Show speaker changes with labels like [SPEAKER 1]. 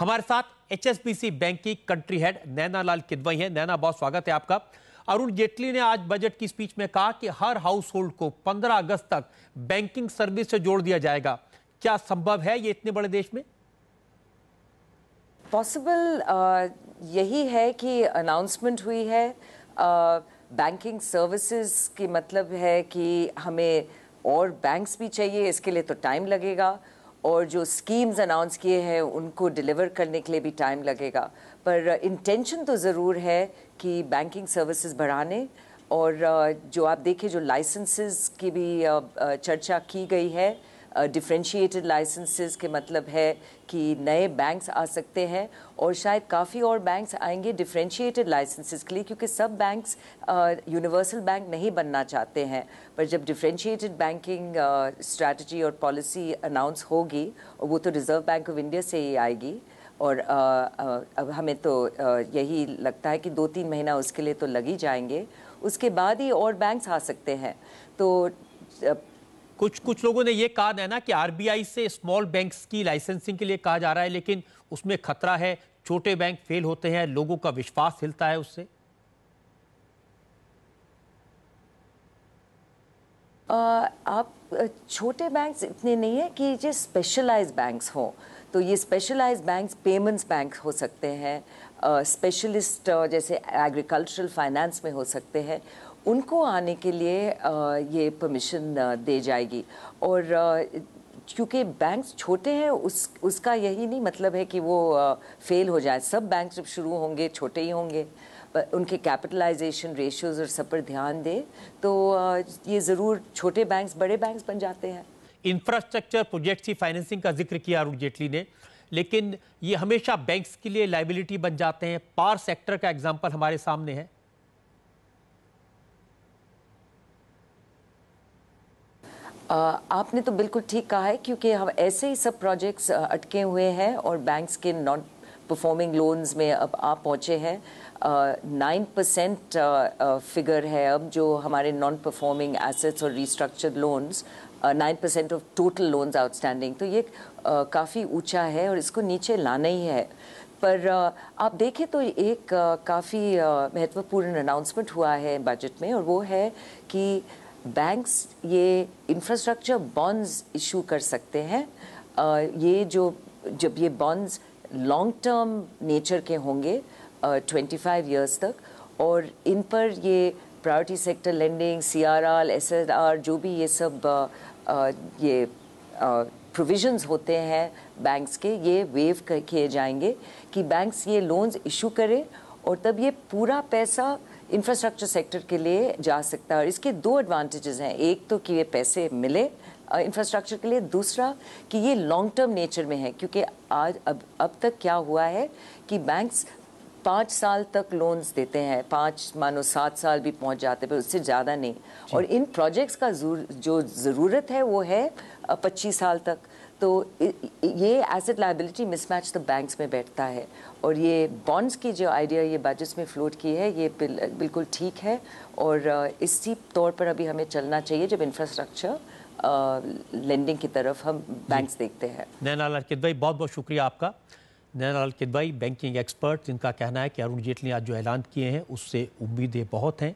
[SPEAKER 1] हमारे साथ HSBC bank की कंट्री हेड नैना लाल किदवई है नैना बहुत स्वागत है आपका अरुण जेटली ने आज बजट की स्पीच में कहा कि हर हाउस होल्ड को 15 अगस्त तक बैंकिंग सर्विस से जोड़ दिया जाएगा क्या संभव है ये इतने बड़े देश में
[SPEAKER 2] पॉसिबल uh, यही है कि अनाउंसमेंट हुई है बैंकिंग uh, सर्विसेज की मतलब है कि हमें और बैंक्स भी चाहिए इसके लिए तो टाइम लगेगा और जो स्कीम्स अनाउंस किए हैं उनको डिलीवर करने के लिए भी टाइम लगेगा पर इंटेंशन uh, तो ज़रूर है कि बैंकिंग सर्विसेज बढ़ाने और uh, जो आप देखिए जो लाइसेंसेस की भी uh, चर्चा की गई है डिफ्रेंशिएटेड uh, लाइसेंसेस के मतलब है कि नए बैंक्स आ सकते हैं और शायद काफ़ी और बैंक्स आएंगे डिफ्रेंशिएटेड लाइसेंसेस के लिए क्योंकि सब बैंक्स यूनिवर्सल बैंक नहीं बनना चाहते हैं पर जब डिफ्रेंशिएटेड बैंकिंग स्ट्रैटी और पॉलिसी अनाउंस होगी और वो तो रिज़र्व बैंक ऑफ इंडिया से ही आएगी और आ, आ, अब हमें तो आ, यही लगता है कि दो तीन महीना उसके लिए तो लग ही जाएंगे उसके बाद ही और बैंक्स आ सकते हैं तो
[SPEAKER 1] कुछ कुछ लोगों ने ये कहा है ना कि आरबीआई से स्मॉल बैंक्स की लाइसेंसिंग के लिए कहा जा रहा है लेकिन उसमें खतरा है छोटे बैंक फेल होते हैं लोगों का विश्वास हिलता है उससे
[SPEAKER 2] आप छोटे बैंक्स इतने नहीं है कि ये स्पेशलाइज बैंक्स हो तो ये स्पेशलाइज बैंक्स पेमेंट्स बैंक हो सकते हैं स्पेशलिस्ट जैसे एग्रीकल्चरल फाइनेंस में हो सकते हैं उनको आने के लिए ये परमिशन दे जाएगी और क्योंकि बैंक्स छोटे हैं उस उसका यही नहीं मतलब है कि वो फेल हो जाए सब बैंक जब शुरू होंगे छोटे ही होंगे उनके कैपिटलाइजेशन रेशियोज़ और सब पर ध्यान दें तो ये ज़रूर छोटे बैंक्स बड़े बैंक्स बन जाते हैं
[SPEAKER 1] इंफ्रास्ट्रक्चर प्रोजेक्ट्स की फाइनेंसिंग का जिक्र किया अरुण जेटली ने लेकिन ये हमेशा बैंक्स के लिए लाइबिलिटी बन जाते हैं पार सेक्टर का एग्जाम्पल हमारे सामने है
[SPEAKER 2] आपने तो बिल्कुल ठीक कहा है क्योंकि हम ऐसे ही सब प्रोजेक्ट्स अटके हुए हैं और बैंक्स के नॉन परफॉर्मिंग लोन्स में अब आप पहुँचे हैं नाइन परसेंट फिगर है अब जो हमारे नॉन परफॉर्मिंग एसेट्स और restructured loans nine percent of total loans outstanding तो ये uh, काफ़ी ऊंचा है और इसको नीचे लाना ही है पर uh, आप देखें तो एक uh, काफ़ी महत्वपूर्ण अनाउंसमेंट हुआ है बजट में और वो है कि बैंक्स ये इंफ्रास्ट्रक्चर बॉन्ड्स इशू कर सकते हैं ये जो जब ये बॉन्ड्स लॉन्ग टर्म नेचर के होंगे ट्वेंटी फाइव ईयर्स तक और इन पर ये priority sector lending C R R S S R जो भी ये सब आ, आ, ये प्रोविजंस होते हैं बैंक्स के ये वेव किए जाएंगे कि बैंक्स ये लोन्स इशू करें और तब ये पूरा पैसा इंफ्रास्ट्रक्चर सेक्टर के लिए जा सकता है और इसके दो एडवांटेजेस हैं एक तो कि ये पैसे मिले इंफ्रास्ट्रक्चर के लिए दूसरा कि ये लॉन्ग टर्म नेचर में है क्योंकि आज अब अब तक क्या हुआ है कि बैंक्स पाँच साल तक लोन्स देते हैं पाँच मानो सात साल भी पहुंच जाते हैं उससे ज़्यादा नहीं और इन प्रोजेक्ट्स का जो ज़रूरत है वो है पच्चीस साल तक तो ये एसेट लाइबिलिटी मिसमैच तो बैंक्स में बैठता है और ये बॉन्ड्स की जो आइडिया ये बजट्स में फ्लोट की है ये बिल, बिल्कुल ठीक है और इसी तौर पर अभी हमें चलना चाहिए जब इंफ्रास्ट्रक्चर लेंडिंग की तरफ हम बैंक्स देखते हैं
[SPEAKER 1] नैनाल लड़कित भाई बहुत बहुत शुक्रिया आपका नैनालाल किदवाई बैंकिंग एक्सपर्ट जिनका कहना है कि अरुण जेटली आज जो ऐलान किए हैं उससे उम्मीदें बहुत हैं